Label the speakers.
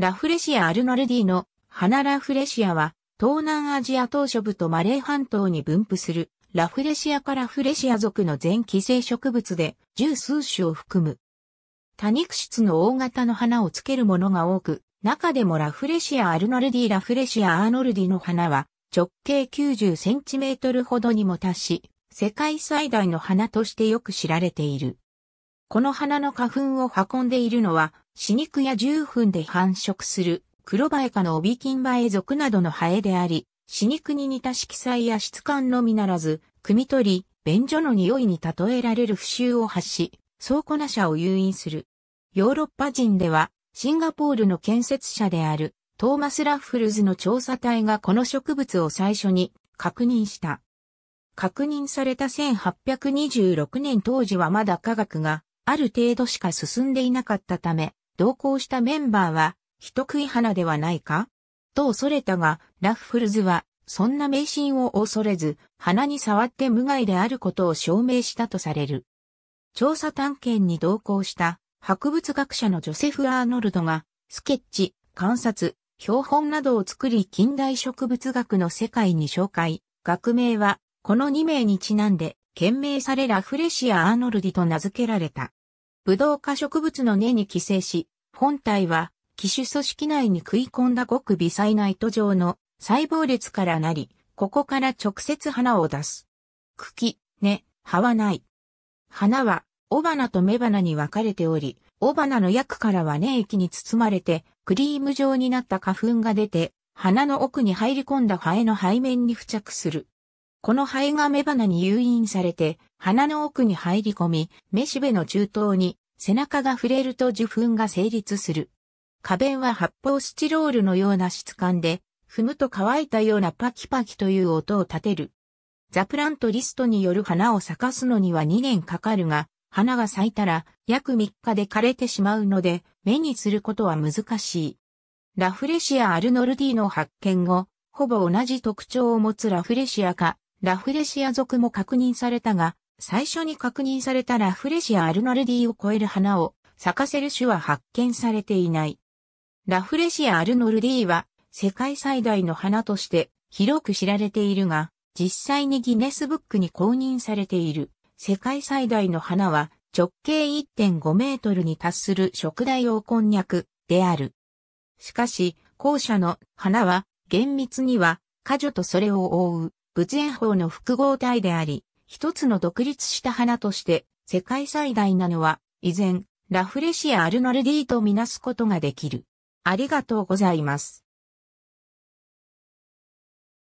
Speaker 1: ラフレシア・アルノルディの花ラフレシアは東南アジア島諸部とマレー半島に分布するラフレシアからフレシア属の全寄生植物で十数種を含む。多肉質の大型の花をつけるものが多く、中でもラフレシア・アルノルディ・ラフレシア・アーノルディの花は直径90センチメートルほどにも達し、世界最大の花としてよく知られている。この花の花粉を運んでいるのは、死肉や重粉で繁殖する、黒バエカのオビキンバエ属などのハエであり、死肉に似た色彩や質感のみならず、汲み取り、便所の匂いに例えられる不臭を発し、倉庫な者を誘引する。ヨーロッパ人では、シンガポールの建設者である、トーマス・ラッフルズの調査隊がこの植物を最初に確認した。確認された1826年当時はまだ科学がある程度しか進んでいなかったため、同行したメンバーは、人食い花ではないかと恐れたが、ラッフルズは、そんな迷信を恐れず、花に触って無害であることを証明したとされる。調査探検に同行した博物学者のジョセフ・アーノルドが、スケッチ、観察、標本などを作り近代植物学の世界に紹介。学名は、この2名にちなんで、懸命されラフレシア・アーノルディと名付けられた。ブドウ科植物の根に寄生し、本体は、機種組織内に食い込んだ極微細な糸状の細胞列からなり、ここから直接花を出す。茎、根、葉はない。花は、雄花と雌花に分かれており、雄花の薬からは粘液に包まれて、クリーム状になった花粉が出て、花の奥に入り込んだハエの背面に付着する。この灰が雌花に誘引されて、花の奥に入り込み、雌しべの中東に背中が触れると受粉が成立する。花弁は発泡スチロールのような質感で、踏むと乾いたようなパキパキという音を立てる。ザプラントリストによる花を咲かすのには2年かかるが、花が咲いたら約3日で枯れてしまうので、目にすることは難しい。ラフレシア・アルノルディの発見後、ほぼ同じ特徴を持つラフレシアか、ラフレシア族も確認されたが、最初に確認されたラフレシア・アルナルディを超える花を咲かせる種は発見されていない。ラフレシア・アルノルディは世界最大の花として広く知られているが、実際にギネスブックに公認されている世界最大の花は直径1.5メートルに達する食大王こんにゃくである。しかし、後者の花は厳密には果樹とそれを覆う仏炎法の複合体であり、一つの独立した花として世界最大なのは、依然、ラフレシア・アルノルディとみなすことができる。ありがとうございます。